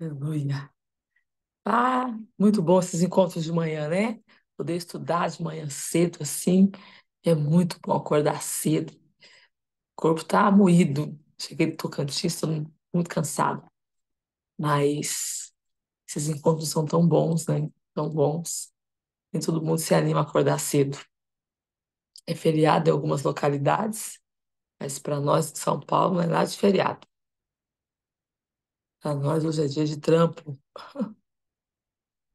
Aleluia. Ah, muito bom esses encontros de manhã, né? Poder estudar de manhã cedo assim. É muito bom acordar cedo. O corpo tá moído. Cheguei do Tocantins, tô muito cansado. Mas esses encontros são tão bons, né? Tão bons. Nem todo mundo se anima a acordar cedo. É feriado em algumas localidades, mas para nós de São Paulo não é nada de feriado. Para nós hoje é dia de trampo.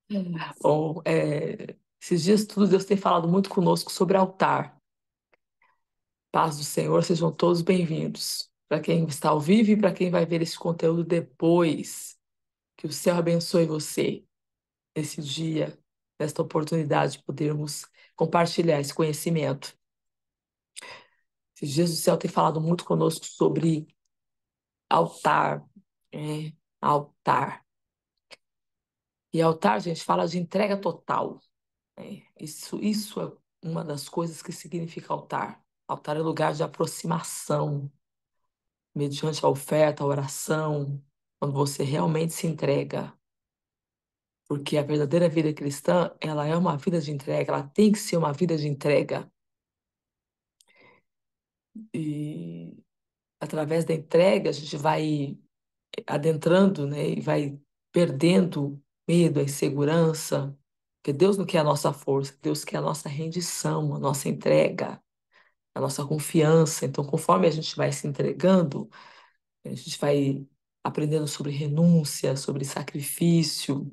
É. Bom, é, esses dias tudo Deus tem falado muito conosco sobre altar. Paz do Senhor, sejam todos bem-vindos. Para quem está ao vivo e para quem vai ver esse conteúdo depois, que o Senhor abençoe você nesse dia, nesta oportunidade de podermos compartilhar esse conhecimento. Esses dias o céu tem falado muito conosco sobre altar, é, altar. E altar, gente, fala de entrega total. Né? Isso, isso é uma das coisas que significa altar. Altar é lugar de aproximação, mediante a oferta, a oração, quando você realmente se entrega. Porque a verdadeira vida cristã, ela é uma vida de entrega, ela tem que ser uma vida de entrega. E através da entrega, a gente vai adentrando, né, e vai perdendo medo, a insegurança, porque Deus não quer a nossa força, Deus quer a nossa rendição, a nossa entrega, a nossa confiança. Então, conforme a gente vai se entregando, a gente vai aprendendo sobre renúncia, sobre sacrifício,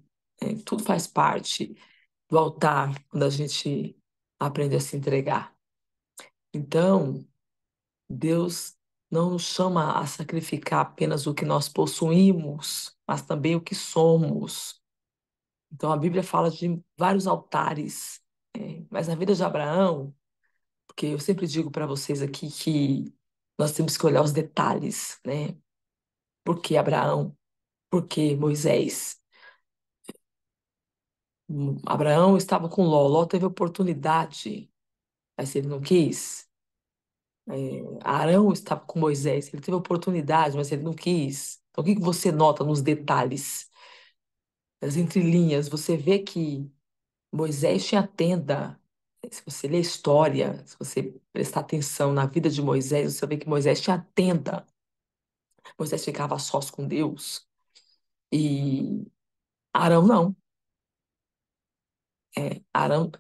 né? tudo faz parte do altar quando a gente aprende a se entregar. Então, Deus não nos chama a sacrificar apenas o que nós possuímos, mas também o que somos. Então a Bíblia fala de vários altares, né? mas na vida de Abraão, porque eu sempre digo para vocês aqui que nós temos que olhar os detalhes, né? Por que Abraão? Por que Moisés? Hum, Abraão estava com Ló, Ló teve oportunidade, mas ele não quis. É, Arão estava com Moisés, ele teve oportunidade, mas ele não quis. Então, o que você nota nos detalhes, nas entrelinhas? Você vê que Moisés tinha tenda. Se você ler a história, se você prestar atenção na vida de Moisés, você vê que Moisés tinha tenda. Moisés ficava a sós com Deus. E Arão não. É, Arão,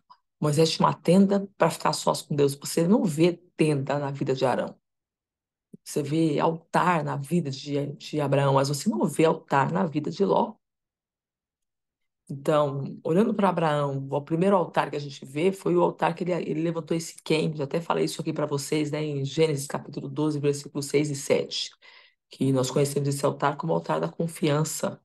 Moisés tinha uma tenda para ficar sós com Deus. Você não vê tenda na vida de Arão. Você vê altar na vida de, de Abraão, mas você não vê altar na vida de Ló. Então, olhando para Abraão, o primeiro altar que a gente vê foi o altar que ele, ele levantou esse quem, já até falei isso aqui para vocês, né, em Gênesis capítulo 12, versículos 6 e 7, que nós conhecemos esse altar como altar da confiança.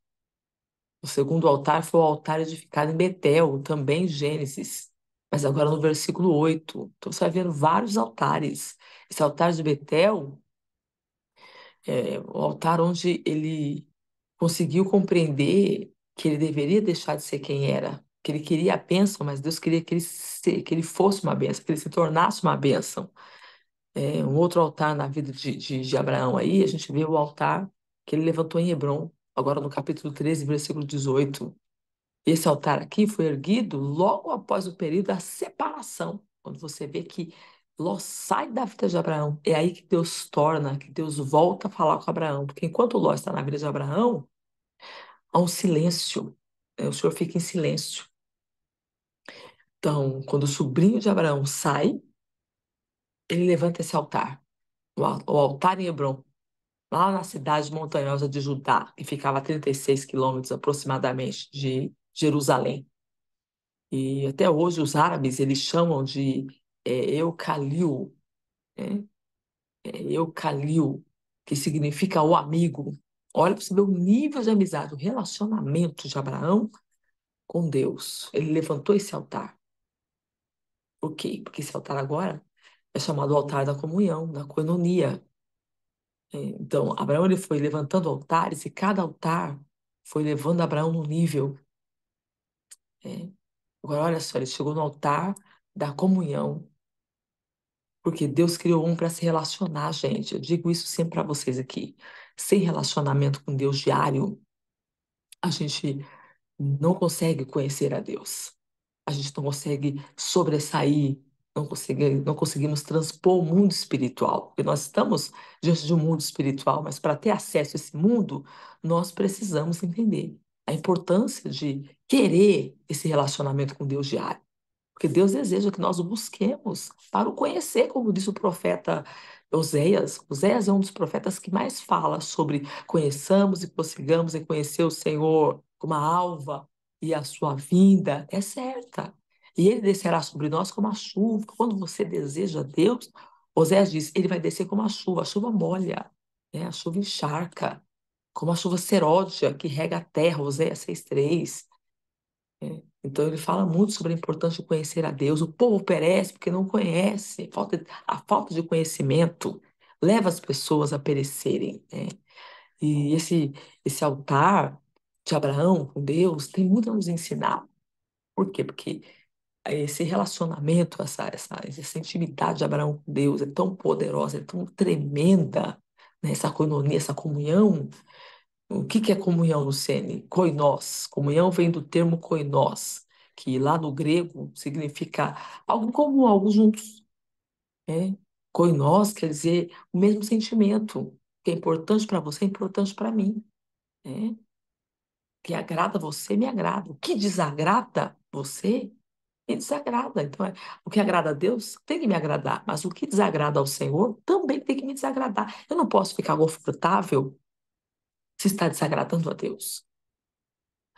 O segundo altar foi o altar edificado em Betel, também Gênesis. Mas agora no versículo 8, então você vai ver vários altares. Esse altar de Betel é o altar onde ele conseguiu compreender que ele deveria deixar de ser quem era, que ele queria a bênção, mas Deus queria que ele, se, que ele fosse uma bênção, que ele se tornasse uma bênção. É, um outro altar na vida de, de, de Abraão aí, a gente vê o altar que ele levantou em Hebron, agora no capítulo 13, versículo 18. Esse altar aqui foi erguido logo após o período da separação, quando você vê que Ló sai da vida de Abraão. É aí que Deus torna, que Deus volta a falar com Abraão, porque enquanto Ló está na vida de Abraão, há um silêncio, é, o Senhor fica em silêncio. Então, quando o sobrinho de Abraão sai, ele levanta esse altar, o altar em Hebron, lá na cidade montanhosa de Judá, que ficava a 36 quilômetros aproximadamente de Jerusalém. E até hoje os árabes eles chamam de é, Eucalil, né? é, Eucalil, que significa o amigo. Olha para você ver o nível de amizade, o relacionamento de Abraão com Deus. Ele levantou esse altar. Por quê? Porque esse altar agora é chamado altar da comunhão, da coenonia. É, então, Abraão ele foi levantando altares e cada altar foi levando Abraão no nível é. Agora, olha só, ele chegou no altar da comunhão, porque Deus criou um para se relacionar, gente. Eu digo isso sempre para vocês aqui. Sem relacionamento com Deus diário, a gente não consegue conhecer a Deus. A gente não consegue sobressair, não, consegue, não conseguimos transpor o mundo espiritual, porque nós estamos diante de um mundo espiritual, mas para ter acesso a esse mundo, nós precisamos entender a importância de querer esse relacionamento com Deus diário. Porque Deus deseja que nós o busquemos para o conhecer, como disse o profeta Oséias. Oséias é um dos profetas que mais fala sobre conheçamos e prossigamos em conhecer o Senhor como a alva e a sua vinda é certa. E ele descerá sobre nós como a chuva. Quando você deseja Deus, Oséias diz, ele vai descer como a chuva. A chuva molha, né? a chuva encharca como a chuva seródia que rega a terra, Oséias 6,3. É, então ele fala muito sobre a importância de conhecer a Deus. O povo perece porque não conhece. Falta, a falta de conhecimento leva as pessoas a perecerem. Né? E esse, esse altar de Abraão com Deus tem muito a nos ensinar. Por quê? Porque esse relacionamento, essa, essa, essa intimidade de Abraão com Deus é tão poderosa, é tão tremenda, né? essa coinonia, essa comunhão, o que é comunhão, Luciene? Koinós. Comunhão vem do termo koinós, que lá no grego significa algo comum, algo juntos. É? Koinós quer dizer o mesmo sentimento. O que é importante para você é importante para mim. É? que agrada você me agrada. O que desagrada você me desagrada. Então, é, o que agrada a Deus tem que me agradar, mas o que desagrada ao Senhor também tem que me desagradar. Eu não posso ficar confortável se está desagradando a Deus.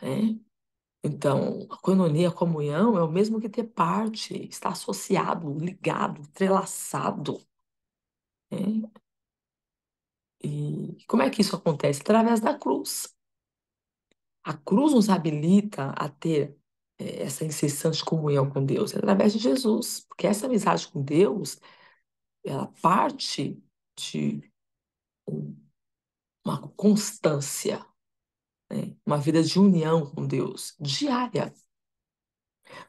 Né? Então, a coenonia, a comunhão, é o mesmo que ter parte, está associado, ligado, entrelaçado. Né? E como é que isso acontece? Através da cruz. A cruz nos habilita a ter eh, essa incessante comunhão com Deus, é através de Jesus, porque essa amizade com Deus, ela parte de um uma constância, né? uma vida de união com Deus, diária.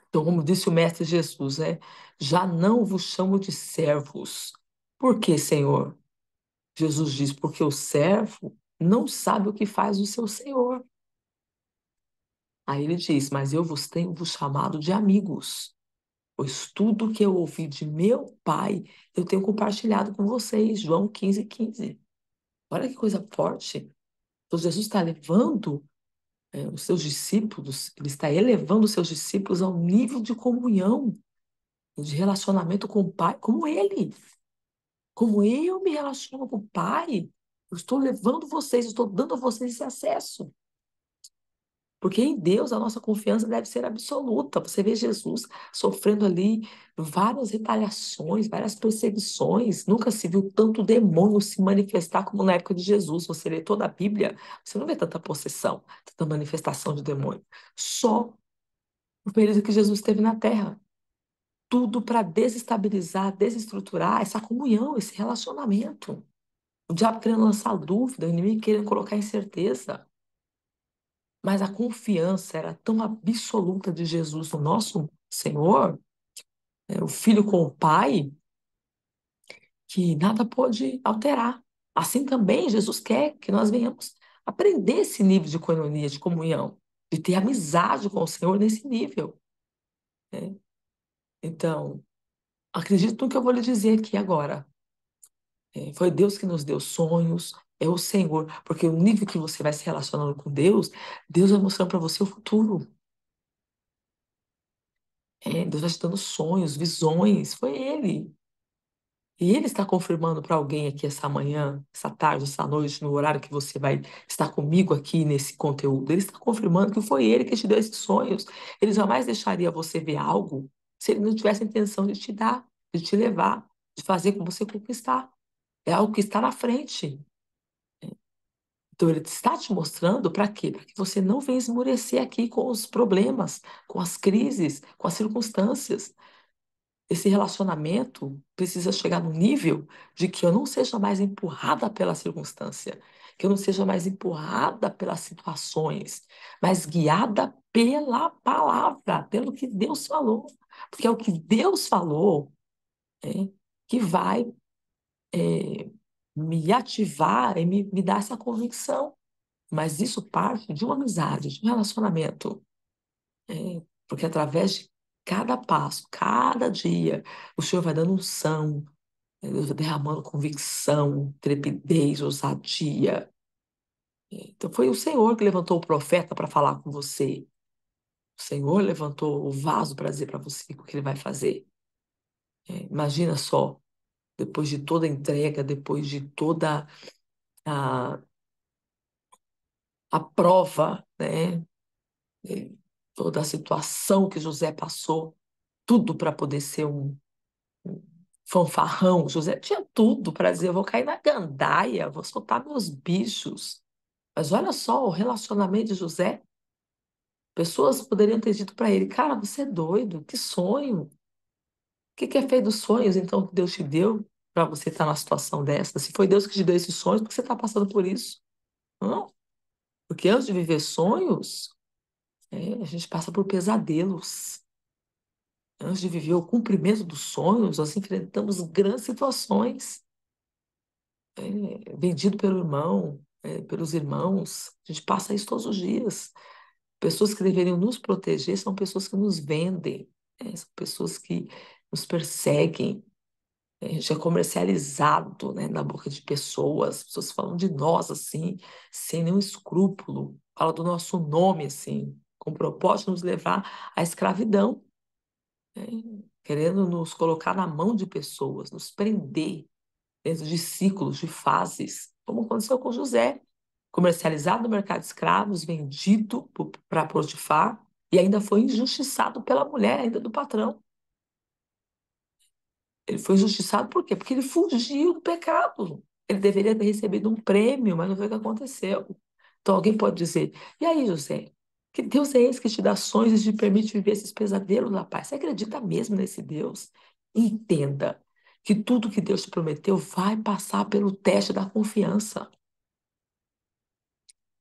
Então, como disse o Mestre Jesus, né? já não vos chamo de servos. Por quê, Senhor? Jesus diz, porque o servo não sabe o que faz o seu Senhor. Aí ele diz, mas eu vos tenho vos chamado de amigos, pois tudo que eu ouvi de meu Pai, eu tenho compartilhado com vocês. João 15, 15. Olha que coisa forte. Então, Jesus está levando é, os seus discípulos, ele está elevando os seus discípulos ao nível de comunhão, de relacionamento com o Pai, como ele. Como eu me relaciono com o Pai, eu estou levando vocês, eu estou dando a vocês esse acesso. Porque em Deus a nossa confiança deve ser absoluta. Você vê Jesus sofrendo ali várias retaliações, várias perseguições. Nunca se viu tanto demônio se manifestar como na época de Jesus. Você lê toda a Bíblia, você não vê tanta possessão, tanta manifestação de demônio. Só no período que Jesus esteve na Terra. Tudo para desestabilizar, desestruturar essa comunhão, esse relacionamento. O diabo querendo lançar dúvida, o inimigo querendo colocar incerteza. Mas a confiança era tão absoluta de Jesus, o nosso Senhor, né, o Filho com o Pai, que nada pode alterar. Assim também Jesus quer que nós venhamos aprender esse nível de coinonia, de comunhão, de ter amizade com o Senhor nesse nível. Né? Então, acredito no que eu vou lhe dizer aqui agora. Né. foi Deus que nos deu sonhos, é o Senhor, porque o nível que você vai se relacionando com Deus, Deus vai mostrando para você o futuro. É, Deus vai te dando sonhos, visões, foi Ele. E Ele está confirmando para alguém aqui essa manhã, essa tarde, essa noite, no horário que você vai estar comigo aqui nesse conteúdo. Ele está confirmando que foi Ele que te deu esses sonhos. Ele jamais deixaria você ver algo se Ele não tivesse a intenção de te dar, de te levar, de fazer com você conquistar. É algo que está na frente. Então, ele está te mostrando para quê? Para que você não venha esmorecer aqui com os problemas, com as crises, com as circunstâncias. Esse relacionamento precisa chegar no nível de que eu não seja mais empurrada pela circunstância, que eu não seja mais empurrada pelas situações, mas guiada pela palavra, pelo que Deus falou. Porque é o que Deus falou é, que vai é, me ativar e me, me dar essa convicção. Mas isso parte de uma amizade, de um relacionamento. É, porque através de cada passo, cada dia, o Senhor vai dando unção, é, Deus vai derramando convicção, trepidez, ousadia. É, então foi o Senhor que levantou o profeta para falar com você. O Senhor levantou o vaso para dizer para você o que ele vai fazer. É, imagina só depois de toda a entrega, depois de toda a, a prova, né? É, toda a situação que José passou, tudo para poder ser um, um fanfarrão. José tinha tudo para dizer: vou cair na gandaia, vou soltar meus bichos. Mas olha só o relacionamento de José. Pessoas poderiam ter dito para ele: cara, você é doido, que sonho. O que, que é feito dos sonhos, então, que Deus te deu para você estar tá numa situação dessa? Se foi Deus que te deu esses sonhos, por que você está passando por isso? Não? Porque antes de viver sonhos, é, a gente passa por pesadelos. Antes de viver o cumprimento dos sonhos, nós enfrentamos grandes situações. É, vendido pelo irmão, é, pelos irmãos, a gente passa isso todos os dias. Pessoas que deveriam nos proteger são pessoas que nos vendem, é, são pessoas que nos perseguem, a é, gente é, comercializado né, na boca de pessoas, pessoas falam de nós assim, sem nenhum escrúpulo, fala do nosso nome assim, com o propósito de nos levar à escravidão, né, querendo nos colocar na mão de pessoas, nos prender dentro de ciclos, de fases, como aconteceu com José, comercializado no mercado de escravos, vendido para Potifar, e ainda foi injustiçado pela mulher, ainda do patrão. Ele foi injustiçado por quê? Porque ele fugiu do pecado. Ele deveria ter recebido um prêmio, mas não foi o que aconteceu. Então alguém pode dizer: e aí, José? Que Deus é esse que te dá sonhos e te permite viver esses pesadelos na paz? Você acredita mesmo nesse Deus? Entenda que tudo que Deus te prometeu vai passar pelo teste da confiança.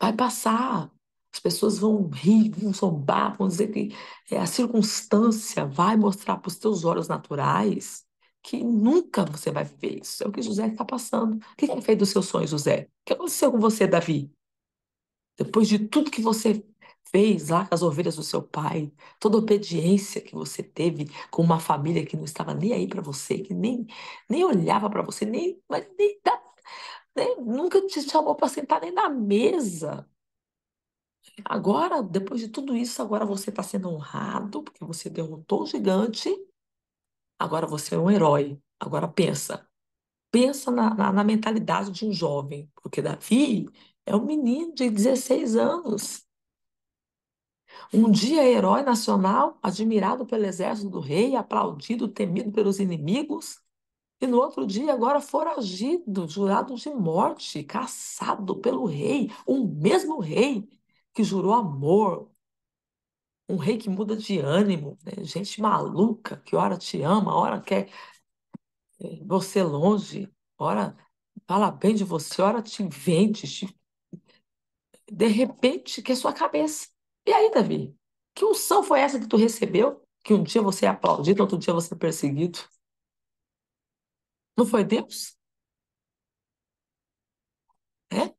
Vai passar. As pessoas vão rir, vão zombar, vão dizer que é, a circunstância vai mostrar para os teus olhos naturais que nunca você vai viver isso. É o que José está passando. O que é feito dos seus sonhos, José? O que aconteceu com você, Davi? Depois de tudo que você fez lá com as ovelhas do seu pai, toda a obediência que você teve com uma família que não estava nem aí para você, que nem, nem olhava para você, nem, nem, nem, né? nunca te chamou para sentar nem na mesa. Agora, depois de tudo isso, agora você está sendo honrado, porque você derrotou o gigante, agora você é um herói. Agora pensa. Pensa na, na, na mentalidade de um jovem, porque Davi é um menino de 16 anos. Um dia é herói nacional, admirado pelo exército do rei, aplaudido, temido pelos inimigos, e no outro dia agora foragido, jurado de morte, caçado pelo rei, o mesmo rei que jurou amor, um rei que muda de ânimo, né? gente maluca que ora te ama, ora quer é, você longe, ora fala bem de você, ora te vende, te... de repente quer é sua cabeça. E aí, Davi? Que unção foi essa que tu recebeu? Que um dia você é aplaudido, outro dia você é perseguido? Não foi Deus? É?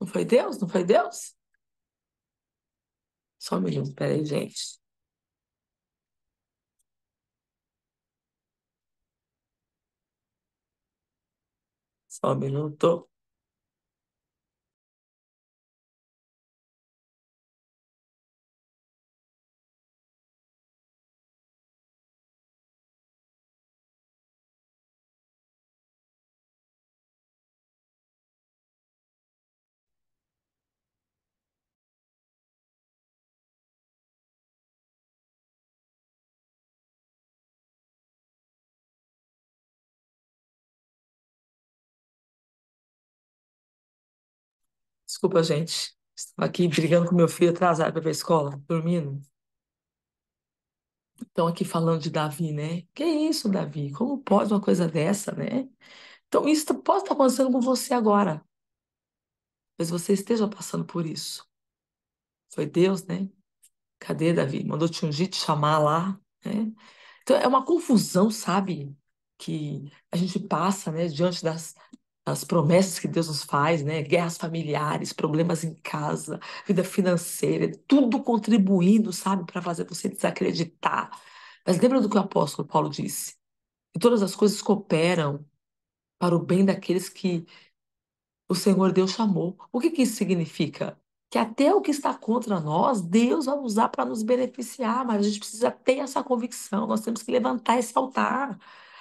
Não foi Deus? Não foi Deus? Só um minuto, peraí, gente. Só um minuto. Desculpa, gente. Estava aqui brigando com meu filho atrasado para ir para a escola, dormindo. Então, aqui falando de Davi, né? Que isso, Davi? Como pode uma coisa dessa, né? Então, isso pode estar acontecendo com você agora. Mas você esteja passando por isso. Foi Deus, né? Cadê, Davi? Mandou te ungir, te chamar lá, né? Então, é uma confusão, sabe? Que a gente passa, né? Diante das, as promessas que Deus nos faz, né? Guerras familiares, problemas em casa, vida financeira, tudo contribuindo, sabe, para fazer você desacreditar. Mas lembra do que o apóstolo Paulo disse? Que todas as coisas cooperam para o bem daqueles que o Senhor Deus chamou. O que, que isso significa? Que até o que está contra nós, Deus vai usar para nos beneficiar, mas a gente precisa ter essa convicção, nós temos que levantar esse altar.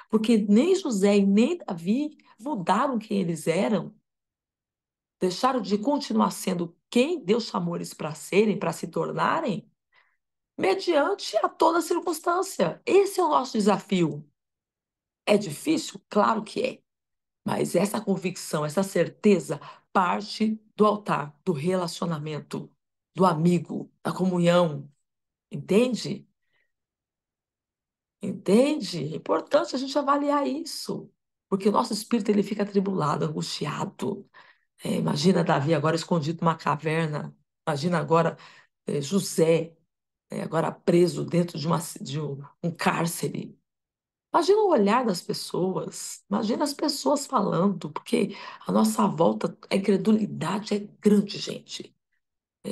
Porque nem José e nem Davi mudaram quem eles eram, deixaram de continuar sendo quem Deus chamou eles para serem, para se tornarem, mediante a toda circunstância. Esse é o nosso desafio. É difícil? Claro que é. Mas essa convicção, essa certeza parte do altar, do relacionamento, do amigo, da comunhão. Entende? Entende? É importante a gente avaliar isso porque o nosso espírito ele fica atribulado, angustiado. É, imagina Davi agora escondido numa caverna, imagina agora é, José é, agora preso dentro de, uma, de um, um cárcere. Imagina o olhar das pessoas, imagina as pessoas falando, porque a nossa volta, a incredulidade é grande, gente. É,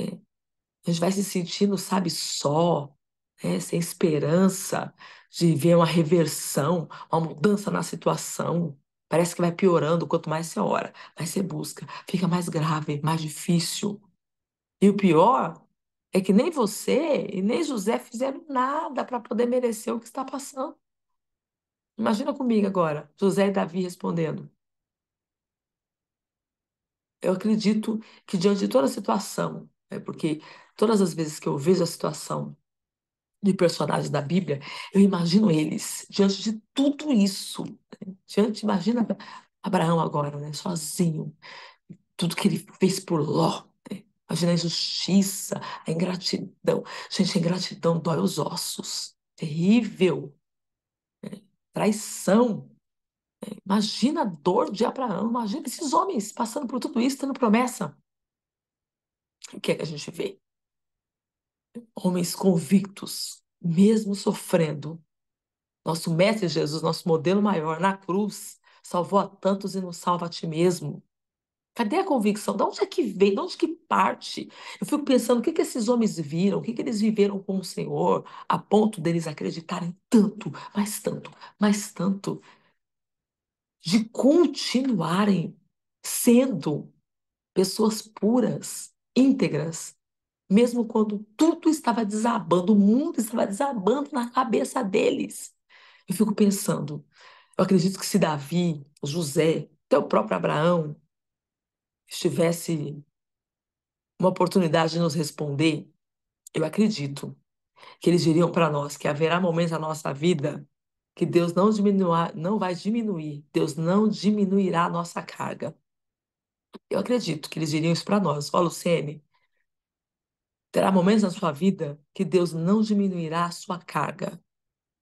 a gente vai se sentindo, sabe, só, né, sem esperança de ver uma reversão, uma mudança na situação. Parece que vai piorando quanto mais você ora, mais você busca, fica mais grave, mais difícil. E o pior é que nem você e nem José fizeram nada para poder merecer o que está passando. Imagina comigo agora, José e Davi respondendo. Eu acredito que diante de toda a situação, é porque todas as vezes que eu vejo a situação de personagens da Bíblia, eu imagino eles diante de tudo isso. Diante, imagina Abraão agora, né? sozinho, tudo que ele fez por Ló. Né? Imagina a injustiça, a ingratidão. Gente, a ingratidão dói os ossos. Terrível. Né? Traição. Né? Imagina a dor de Abraão. Imagina esses homens passando por tudo isso, tendo promessa. O que é que a gente vê? homens convictos, mesmo sofrendo. Nosso Mestre Jesus, nosso modelo maior na cruz, salvou a tantos e nos salva a ti mesmo. Cadê a convicção? De onde é que vem? De onde que parte? Eu fico pensando o que, que esses homens viram, o que, que eles viveram com o Senhor, a ponto deles acreditarem tanto, mais tanto, mais tanto, de continuarem sendo pessoas puras, íntegras, mesmo quando tudo estava desabando, o mundo estava desabando na cabeça deles. Eu fico pensando, eu acredito que se Davi, José, até o próprio Abraão estivesse uma oportunidade de nos responder, eu acredito que eles diriam para nós que haverá momentos na nossa vida que Deus não diminuir, não vai diminuir, Deus não diminuirá a nossa carga. Eu acredito que eles diriam isso para nós. Olha, Lucene, Terá momentos na sua vida que Deus não diminuirá a sua carga,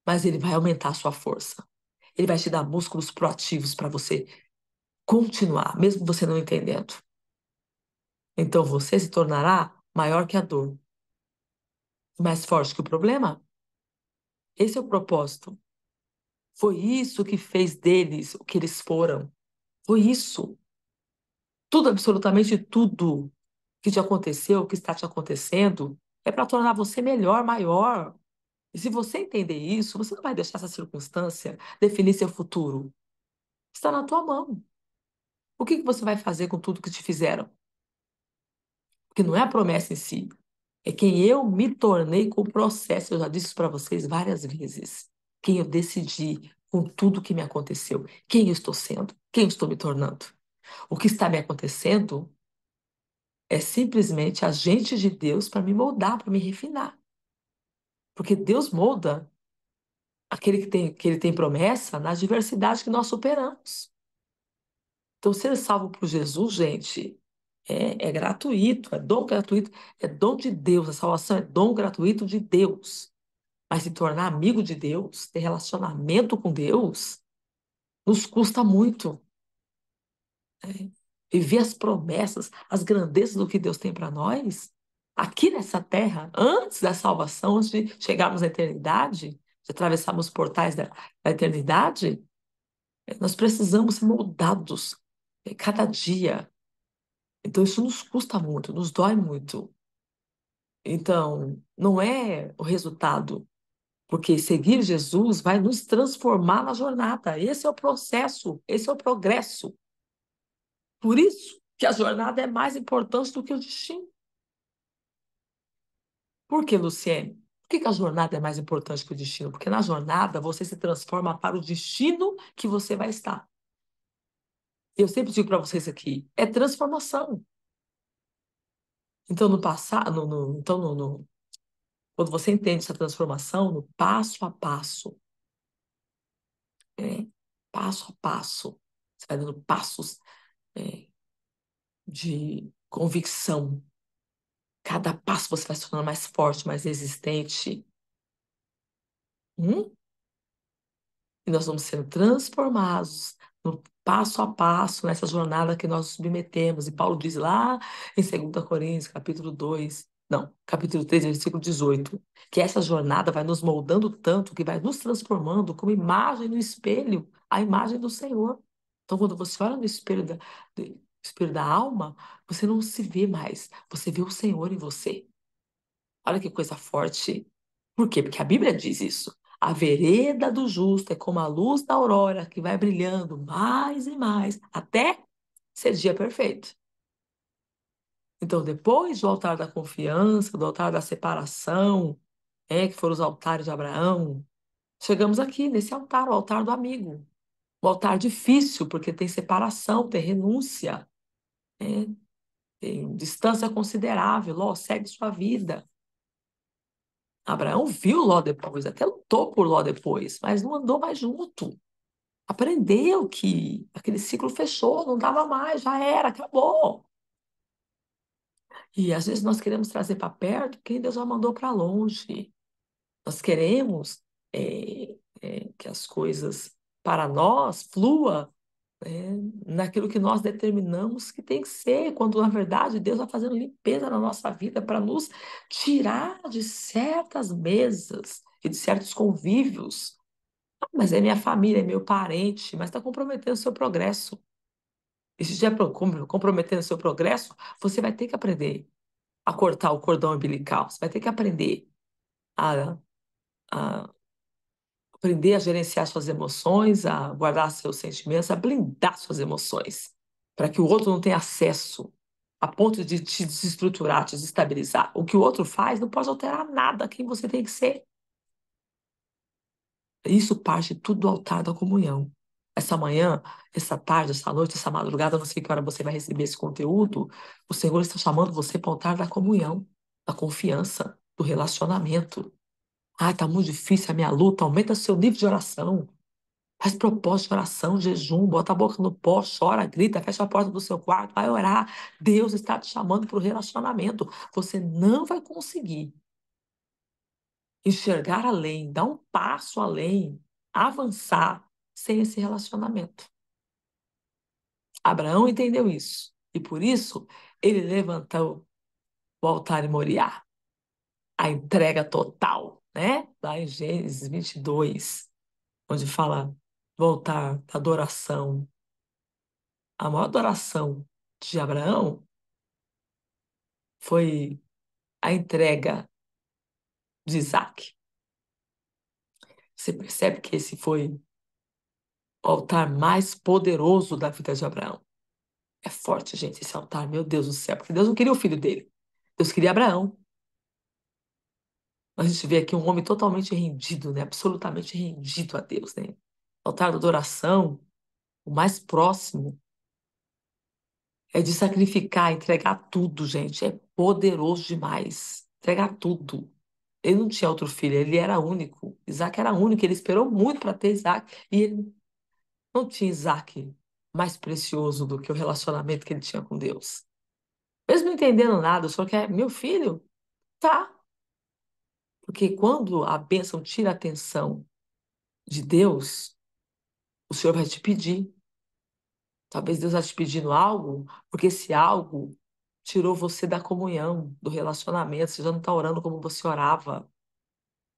mas Ele vai aumentar a sua força. Ele vai te dar músculos proativos para você continuar, mesmo você não entendendo. Então você se tornará maior que a dor, mais forte que o problema. Esse é o propósito. Foi isso que fez deles o que eles foram. Foi isso. Tudo, absolutamente tudo, que te aconteceu, que está te acontecendo, é para tornar você melhor, maior. E se você entender isso, você não vai deixar essa circunstância definir seu futuro. Está na tua mão. O que, que você vai fazer com tudo que te fizeram? Porque não é a promessa em si, é quem eu me tornei com o processo. Eu já disse isso para vocês várias vezes. Quem eu decidi com tudo que me aconteceu, quem eu estou sendo, quem eu estou me tornando. O que está me acontecendo é simplesmente agente de Deus para me moldar, para me refinar. Porque Deus molda aquele que tem, que ele tem promessa na diversidade que nós superamos. Então, ser salvo por Jesus, gente, é, é gratuito, é dom gratuito, é dom de Deus. A salvação é dom gratuito de Deus. Mas se tornar amigo de Deus, ter relacionamento com Deus, nos custa muito. É viver as promessas, as grandezas do que Deus tem para nós, aqui nessa terra, antes da salvação, antes de chegarmos à eternidade, de atravessarmos os portais da, da eternidade, nós precisamos ser moldados eh, cada dia. Então, isso nos custa muito, nos dói muito. Então, não é o resultado, porque seguir Jesus vai nos transformar na jornada. Esse é o processo, esse é o progresso. Por isso que a jornada é mais importante do que o destino. Por que, Luciene? Por que, que a jornada é mais importante que o destino? Porque na jornada você se transforma para o destino que você vai estar. Eu sempre digo para vocês aqui, é transformação. Então, no passado, no, no, então no, no, quando você entende essa transformação, no passo a passo, né? passo a passo, você vai dando passos é, de convicção. Cada passo você vai se tornando mais forte, mais resistente. Hum? E nós vamos sendo transformados no passo a passo, nessa jornada que nós submetemos. E Paulo diz lá em 2 Coríntios, capítulo 2, não, capítulo 3, versículo 18, que essa jornada vai nos moldando tanto que vai nos transformando como imagem no espelho, a imagem do Senhor. Então, quando você olha no espelho da, espelho da alma, você não se vê mais, você vê o Senhor em você. Olha que coisa forte. Por quê? Porque a Bíblia diz isso. A vereda do justo é como a luz da aurora que vai brilhando mais e mais até ser dia perfeito. Então, depois do altar da confiança, do altar da separação, é, que foram os altares de Abraão, chegamos aqui nesse altar, o altar do amigo. O altar é difícil, porque tem separação, tem renúncia, né? tem distância considerável. Ló, segue sua vida. Abraão viu Ló depois, até lutou por Ló depois, mas não andou mais junto. Aprendeu que aquele ciclo fechou, não dava mais, já era, acabou. E às vezes nós queremos trazer para perto quem Deus já mandou para longe. Nós queremos é, é, que as coisas para nós flua né, naquilo que nós determinamos que tem que ser, quando na verdade Deus está fazendo limpeza na nossa vida para nos tirar de certas mesas e de certos convívios. Ah, mas é minha família, é meu parente, mas está comprometendo o seu progresso. E se estiver comprometendo o seu progresso, você vai ter que aprender a cortar o cordão umbilical, você vai ter que aprender a, a aprender a gerenciar suas emoções, a guardar seus sentimentos, a blindar suas emoções, para que o outro não tenha acesso a ponto de te desestruturar, te desestabilizar. O que o outro faz não pode alterar nada quem você tem que ser. Isso parte tudo do altar da comunhão. Essa manhã, essa tarde, essa noite, essa madrugada, não sei que hora você vai receber esse conteúdo, o Senhor está chamando você para o altar da comunhão, da confiança, do relacionamento. Ah, está muito difícil a minha luta. Aumenta seu nível de oração. Faz propósito de oração, jejum, bota a boca no pó, chora, grita, fecha a porta do seu quarto, vai orar. Deus está te chamando para o relacionamento. Você não vai conseguir enxergar além, dar um passo além, avançar sem esse relacionamento. Abraão entendeu isso e por isso ele levantou o altar em Moriá a entrega total né? Lá em Gênesis 22, onde fala voltar da adoração. A maior adoração de Abraão foi a entrega de Isaac. Você percebe que esse foi o altar mais poderoso da vida de Abraão. É forte, gente, esse altar, meu Deus do céu, porque Deus não queria o filho dele. Deus queria Abraão a gente vê aqui um homem totalmente rendido, né? absolutamente rendido a Deus. Né? Altar da adoração, o mais próximo é de sacrificar, entregar tudo, gente. É poderoso demais. Entregar tudo. Ele não tinha outro filho, ele era único. Isaac era único, ele esperou muito para ter Isaac. E ele não tinha Isaac mais precioso do que o relacionamento que ele tinha com Deus. Mesmo não entendendo nada, só é meu filho, tá, porque quando a bênção tira a atenção de Deus, o Senhor vai te pedir. Talvez Deus está te pedindo algo, porque esse algo tirou você da comunhão, do relacionamento. Você já não está orando como você orava.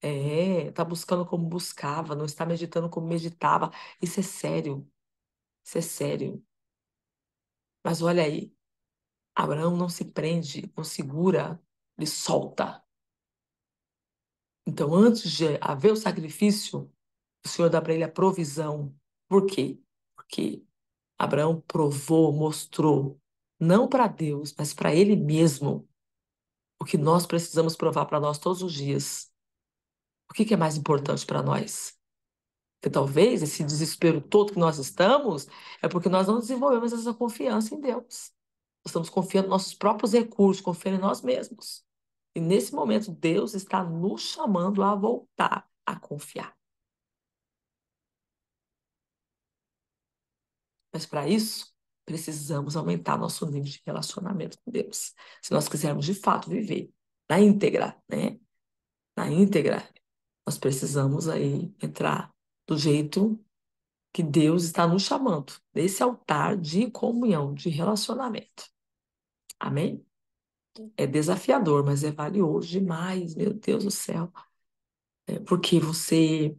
É, está buscando como buscava, não está meditando como meditava. Isso é sério. Isso é sério. Mas olha aí, Abraão não se prende, não segura, ele solta. Então, antes de haver o sacrifício, o Senhor dá para ele a provisão. Por quê? Porque Abraão provou, mostrou, não para Deus, mas para ele mesmo, o que nós precisamos provar para nós todos os dias. O que, que é mais importante para nós? Porque talvez esse desespero todo que nós estamos é porque nós não desenvolvemos essa confiança em Deus. Nós estamos confiando nos nossos próprios recursos, confiando em nós mesmos. E nesse momento, Deus está nos chamando a voltar a confiar. Mas para isso, precisamos aumentar nosso nível de relacionamento com Deus. Se nós quisermos de fato viver na íntegra, né? Na íntegra, nós precisamos aí entrar do jeito que Deus está nos chamando, desse altar de comunhão, de relacionamento. Amém? é desafiador, mas é valioso demais, meu Deus do céu. É porque você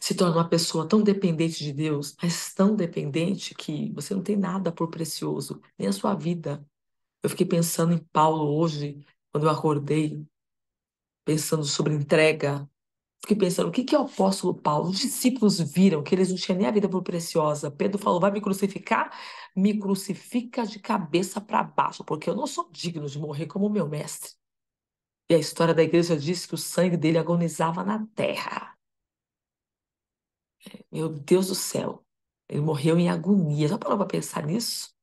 se torna uma pessoa tão dependente de Deus, mas tão dependente que você não tem nada por precioso, nem a sua vida. Eu fiquei pensando em Paulo hoje, quando eu acordei, pensando sobre entrega, Fiquei pensando, o que, que é o apóstolo Paulo? Os discípulos viram que eles não tinham nem a vida por preciosa. Pedro falou, vai me crucificar? Me crucifica de cabeça para baixo, porque eu não sou digno de morrer como meu mestre. E a história da igreja diz que o sangue dele agonizava na terra. Meu Deus do céu, ele morreu em agonia. Já parou para pensar nisso?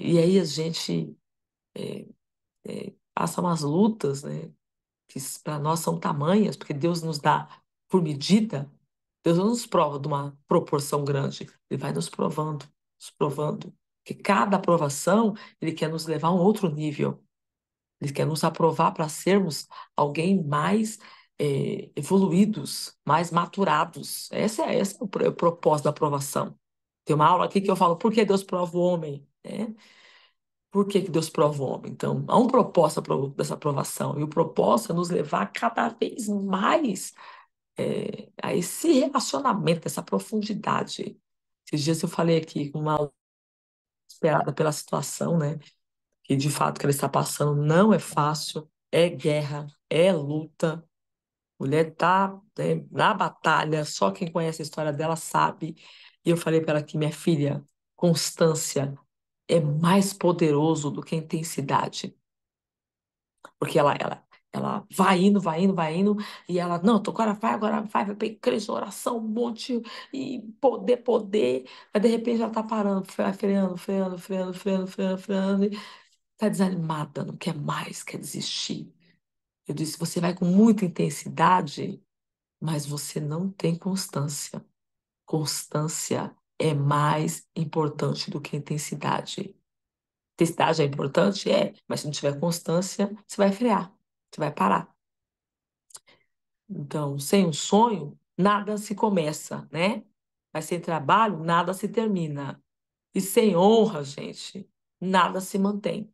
E aí a gente é, é, passa umas lutas, né? que para nós são tamanhas, porque Deus nos dá por medida, Deus não nos prova de uma proporção grande, Ele vai nos provando, nos provando. Que cada aprovação, Ele quer nos levar a um outro nível. Ele quer nos aprovar para sermos alguém mais é, evoluídos, mais maturados. Esse é, esse é o propósito da aprovação. Tem uma aula aqui que eu falo, por que Deus prova o homem? É. Por que, que Deus prova o homem? Então, há um propósito dessa provação, e o propósito é nos levar cada vez mais é, a esse relacionamento, essa profundidade. Esses dias eu falei aqui com uma esperada pela situação, né? Que de fato que ela está passando não é fácil, é guerra, é luta. Mulher está né, na batalha, só quem conhece a história dela sabe. E eu falei para ela que minha filha, constância, é mais poderoso do que a intensidade. Porque ela, ela, ela vai indo, vai indo, vai indo, e ela, não, agora vai, agora vai, vai ter igreja, oração, um monte, e poder, poder. mas de repente ela tá parando, freando, freando, freando, freando, freando, freando, e tá desanimada, não quer mais, quer desistir. Eu disse, você vai com muita intensidade, mas você não tem constância. Constância é mais importante do que a intensidade. Intensidade é importante? É, mas se não tiver constância, você vai frear, você vai parar. Então, sem um sonho, nada se começa, né? Mas sem trabalho, nada se termina. E sem honra, gente, nada se mantém.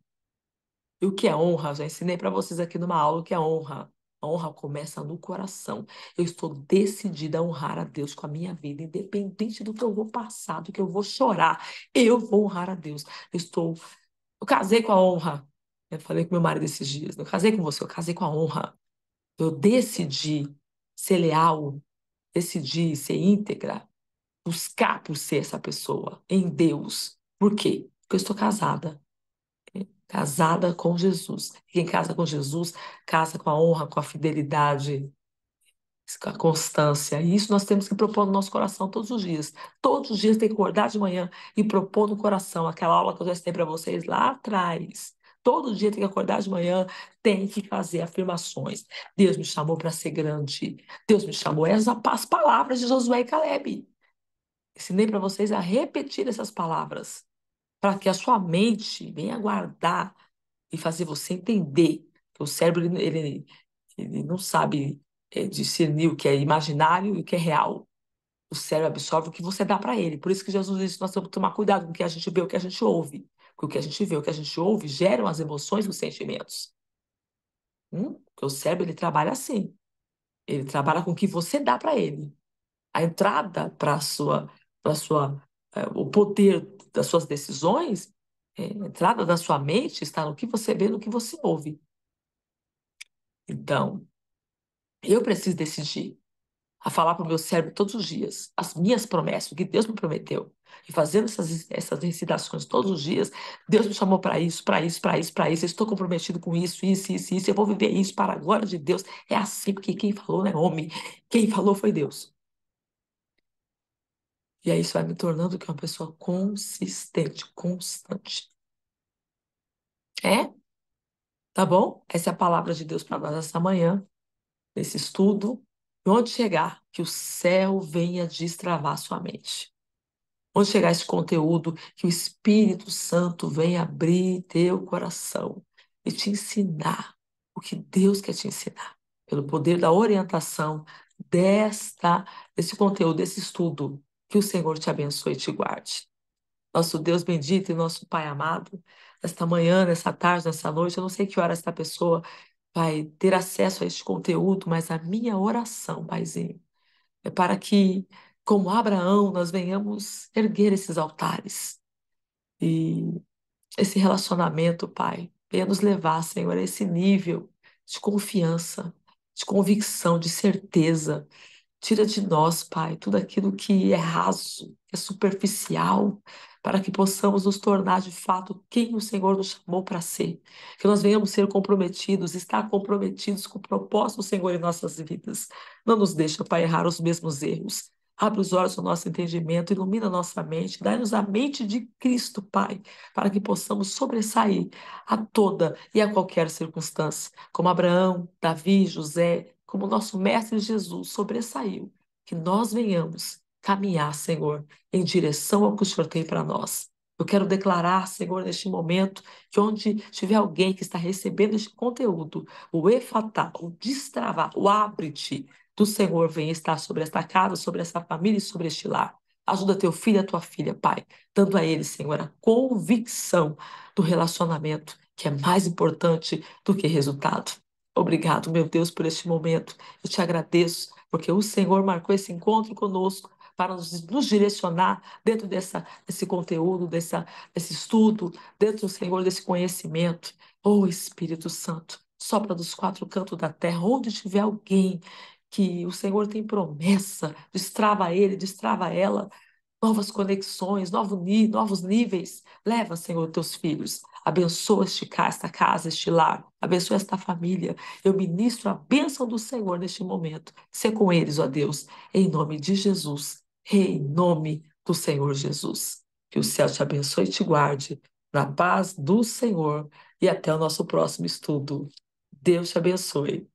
E o que é honra? Já ensinei para vocês aqui numa aula o que é honra. A honra começa no coração. Eu estou decidida a honrar a Deus com a minha vida, independente do que eu vou passar, do que eu vou chorar. Eu vou honrar a Deus. Eu estou. Eu casei com a honra. Eu falei com meu marido esses dias. Eu casei com você, eu casei com a honra. Eu decidi ser leal, decidi ser íntegra, buscar por ser essa pessoa em Deus. Por quê? Porque eu estou casada. Casada com Jesus. Quem casa com Jesus, casa com a honra, com a fidelidade, com a constância. E isso nós temos que propor no nosso coração todos os dias. Todos os dias tem que acordar de manhã e propor no coração aquela aula que eu já ensinei para vocês lá atrás. Todo dia tem que acordar de manhã, tem que fazer afirmações. Deus me chamou para ser grande. Deus me chamou. Essas as palavras de Josué e Caleb. Ensinei para vocês a repetir essas palavras para que a sua mente venha guardar e fazer você entender que o cérebro ele, ele não sabe é, discernir o que é imaginário e o que é real. O cérebro absorve o que você dá para ele. Por isso que Jesus disse: nós temos que tomar cuidado com o que a gente vê, o que a gente ouve. Porque o que a gente vê, o que a gente ouve, geram as emoções e os sentimentos. Hum? Porque o cérebro ele trabalha assim. Ele trabalha com o que você dá para ele. A entrada para a sua, sua é, o poder das suas decisões, a é, entrada da sua mente está no que você vê, no que você ouve. Então, eu preciso decidir a falar para o meu cérebro todos os dias as minhas promessas, o que Deus me prometeu. E fazendo essas, essas recitações todos os dias, Deus me chamou para isso, para isso, para isso, para isso. Eu estou comprometido com isso, isso, isso, isso. Eu vou viver isso para a glória de Deus. É assim, porque quem falou não é homem. Quem falou foi Deus. E aí isso vai me tornando que uma pessoa consistente, constante. É? Tá bom? Essa é a palavra de Deus para nós essa manhã, nesse estudo. E onde chegar, que o céu venha destravar sua mente. Onde chegar esse conteúdo, que o Espírito Santo venha abrir teu coração e te ensinar o que Deus quer te ensinar, pelo poder da orientação desta, desse conteúdo, desse estudo que o Senhor te abençoe e te guarde. Nosso Deus bendito e nosso Pai amado, nesta manhã, nessa tarde, nessa noite, eu não sei que hora esta pessoa vai ter acesso a este conteúdo, mas a minha oração, Paizinho, é para que, como Abraão, nós venhamos erguer esses altares e esse relacionamento, Pai, venha nos levar, Senhor, a esse nível de confiança, de convicção, de certeza, Tira de nós, Pai, tudo aquilo que é raso, é superficial, para que possamos nos tornar de fato quem o Senhor nos chamou para ser. Que nós venhamos ser comprometidos, estar comprometidos com o propósito do Senhor em nossas vidas. Não nos deixa, Pai, errar os mesmos erros. Abre os olhos do nosso entendimento, ilumina nossa mente, dá-nos a mente de Cristo, Pai, para que possamos sobressair a toda e a qualquer circunstância, como Abraão, Davi, José, como nosso Mestre Jesus sobressaiu, que nós venhamos caminhar, Senhor, em direção ao que o Senhor tem para nós. Eu quero declarar, Senhor, neste momento, que onde tiver alguém que está recebendo este conteúdo, o efatá, o destravar, o abre-te do Senhor vem estar sobre esta casa, sobre essa família e sobre este lar. Ajuda teu filho e a tua filha, Pai, dando a ele, Senhor, a convicção do relacionamento que é mais importante do que resultado. Obrigado, meu Deus, por este momento. Eu te agradeço, porque o Senhor marcou esse encontro conosco para nos, nos direcionar dentro dessa, desse conteúdo, dessa, desse estudo, dentro, Senhor, desse conhecimento. Oh, Espírito Santo, sopra dos quatro cantos da terra, onde tiver alguém que o Senhor tem promessa, destrava ele, destrava ela, novas conexões, novo, novos níveis. Leva, Senhor, teus filhos Abençoa este esta casa, este lar. Abençoa esta família. Eu ministro a bênção do Senhor neste momento. Se com eles, ó Deus, em nome de Jesus. Em nome do Senhor Jesus. Que o céu te abençoe e te guarde. Na paz do Senhor. E até o nosso próximo estudo. Deus te abençoe.